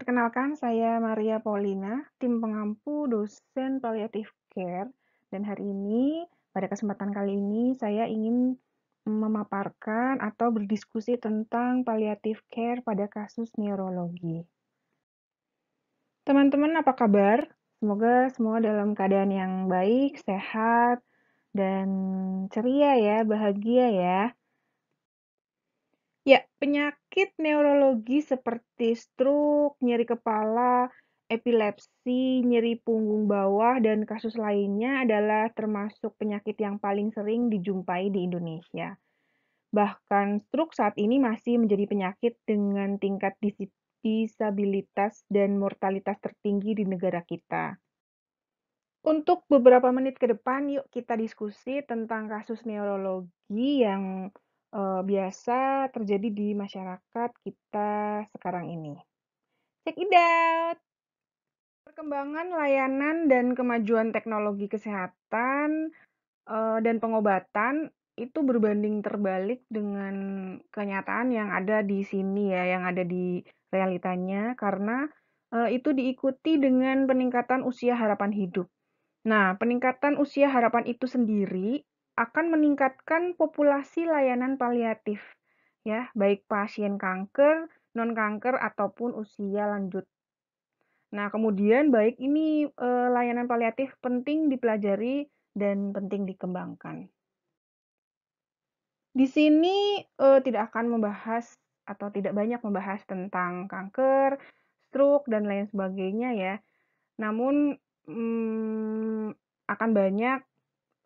Perkenalkan, saya Maria Paulina, tim pengampu dosen palliative care. Dan hari ini, pada kesempatan kali ini, saya ingin memaparkan atau berdiskusi tentang palliative care pada kasus neurologi. Teman-teman, apa kabar? Semoga semua dalam keadaan yang baik, sehat, dan ceria ya, bahagia ya. Ya, penyakit neurologi seperti stroke, nyeri kepala, epilepsi, nyeri punggung bawah, dan kasus lainnya adalah termasuk penyakit yang paling sering dijumpai di Indonesia. Bahkan stroke saat ini masih menjadi penyakit dengan tingkat disabilitas dan mortalitas tertinggi di negara kita. Untuk beberapa menit ke depan, yuk kita diskusi tentang kasus neurologi yang uh, biasa terjadi di masyarakat kita sekarang ini. Check it out! Perkembangan layanan dan kemajuan teknologi kesehatan, uh, dan pengobatan itu berbanding terbalik dengan kenyataan yang ada di sini ya, yang ada di realitanya karena, eh, itu diikuti dengan peningkatan usia harapan hidup. Nah, peningkatan usia harapan itu sendiri akan meningkatkan populasi layanan paliatif ya, baik pasien kanker, non kanker ataupun usia lanjut. Nah, kemudian baik ini e, layanan paliatif penting dipelajari dan penting dikembangkan. Di sini e, tidak akan membahas atau tidak banyak membahas tentang kanker, stroke dan lain sebagainya ya. Namun hmm, akan banyak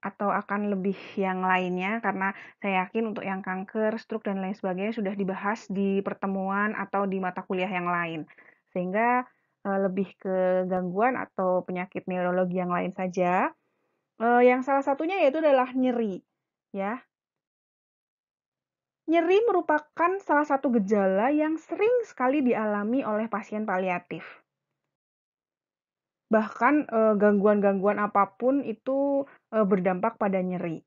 atau akan lebih yang lainnya? Karena saya yakin untuk yang kanker, stroke, dan lain sebagainya sudah dibahas di pertemuan atau di mata kuliah yang lain. Sehingga eh, lebih ke gangguan atau penyakit neurologi yang lain saja. Eh, yang salah satunya yaitu adalah nyeri, ya. Nyeri merupakan salah satu gejala yang sering sekali dialami oleh pasien paliatif. Bahkan eh, gangguan-gangguan apapun itu Eh, berdampak pada nyeri.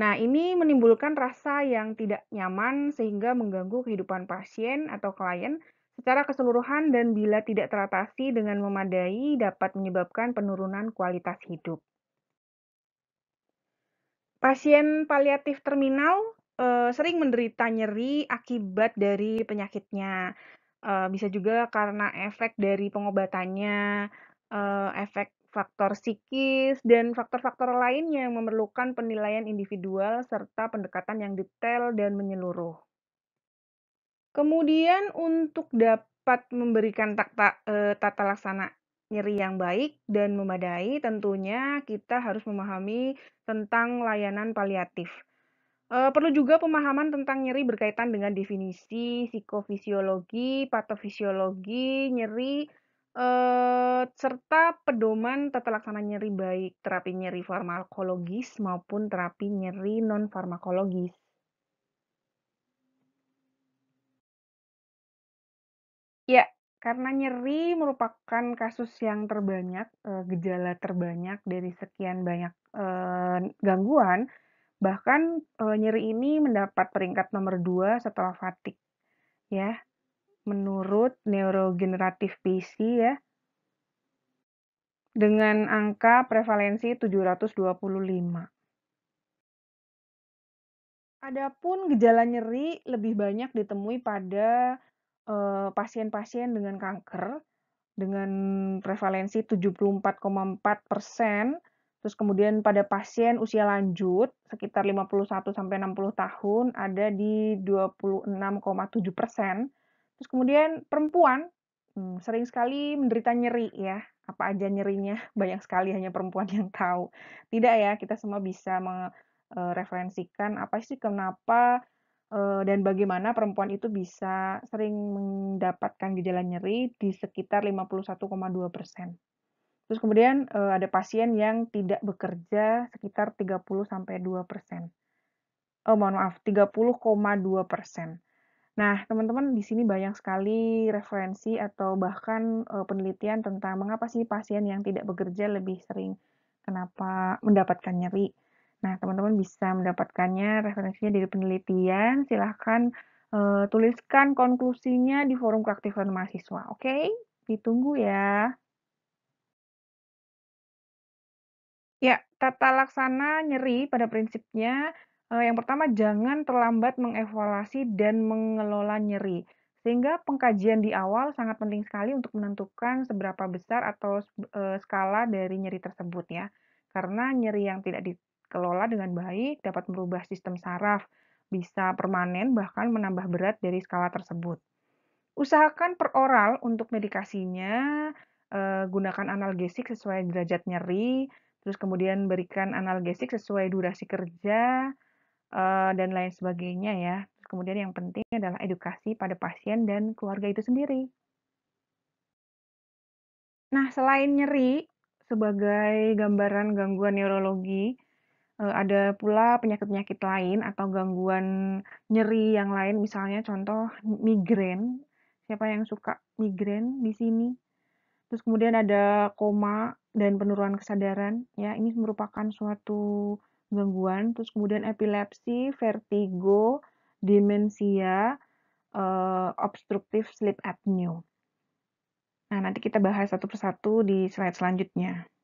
Nah, ini menimbulkan rasa yang tidak nyaman sehingga mengganggu kehidupan pasien atau klien secara keseluruhan dan bila tidak teratasi dengan memadai dapat menyebabkan penurunan kualitas hidup. Pasien paliatif terminal eh, sering menderita nyeri akibat dari penyakitnya. Eh, bisa juga karena efek dari pengobatannya, uh, efek faktor psikis, dan faktor-faktor lainnya yang memerlukan penilaian individual serta pendekatan yang detail dan menyeluruh. Kemudian untuk dapat memberikan takta eh, tata laksana nyeri yang baik dan memadai, tentunya kita harus memahami tentang layanan paliatif. Eh, perlu juga pemahaman tentang nyeri berkaitan dengan definisi, psikofisiologi, patofisiologi nyeri eh, serta pedoman tata laksana nyeri baik terapi nyeri farmakologis maupun terapi nyeri non farmakologis. Ya, karena nyeri merupakan kasus yang terbanyak, gejala terbanyak dari sekian banyak, gangguan, bahkan, nyeri ini mendapat peringkat nomor dua setelah fatigue, ya menurut neurogeneratif PC ya, dengan angka prevalensi 725. Adapun gejala nyeri lebih banyak ditemui pada eh, pasien-pasien uh, dengan kanker dengan prevalensi 74,4 persen, terus kemudian pada pasien usia lanjut sekitar 51 sampai 60 tahun ada di 26,7 persen, Terus kemudian perempuan hmm, sering sekali menderita nyeri ya. Apa aja nyerinya? Banyak sekali hanya perempuan yang tahu. Tidak ya, kita semua bisa mereferensikan e, apa sih kenapa e, dan bagaimana perempuan itu bisa sering mendapatkan gejala nyeri di sekitar 51,2 persen. Terus kemudian e, ada pasien yang tidak bekerja sekitar 30 sampai 2 persen. Oh, mohon maaf, 30,2 persen. Nah, teman-teman di sini banyak sekali referensi atau bahkan uh, penelitian tentang mengapa sih pasien yang tidak bekerja lebih sering kenapa mendapatkan nyeri. Nah, teman-teman bisa mendapatkannya referensinya dari penelitian. Silahkan uh, tuliskan konklusinya di forum keaktifan mahasiswa. Oke, okay? ditunggu ya. Ya, tata laksana nyeri pada prinsipnya Eh, yang pertama, jangan terlambat mengevaluasi dan mengelola nyeri. Sehingga pengkajian di awal sangat penting sekali untuk menentukan seberapa besar atau eh, skala dari nyeri tersebut ya. Karena nyeri yang tidak dikelola dengan baik dapat merubah sistem saraf, bisa permanen bahkan menambah berat dari skala tersebut. Usahakan per oral untuk medikasinya, eh, gunakan analgesik sesuai derajat nyeri, terus kemudian berikan analgesik sesuai durasi kerja. Eh, dan lain sebagainya ya. Terus kemudian yang penting adalah edukasi pada pasien dan keluarga itu sendiri. Nah, selain nyeri sebagai gambaran gangguan neurologi, eh, ada pula penyakit-penyakit lain atau gangguan nyeri yang lain, misalnya contoh migrain. Siapa yang suka migrain di sini? Terus kemudian ada koma dan penurunan kesadaran, ya. Ini merupakan suatu gangguan, terus kemudian epilepsi, vertigo, demensia, uh, eh, obstructive sleep apnea. Nah, nanti kita bahas satu persatu di slide selanjutnya.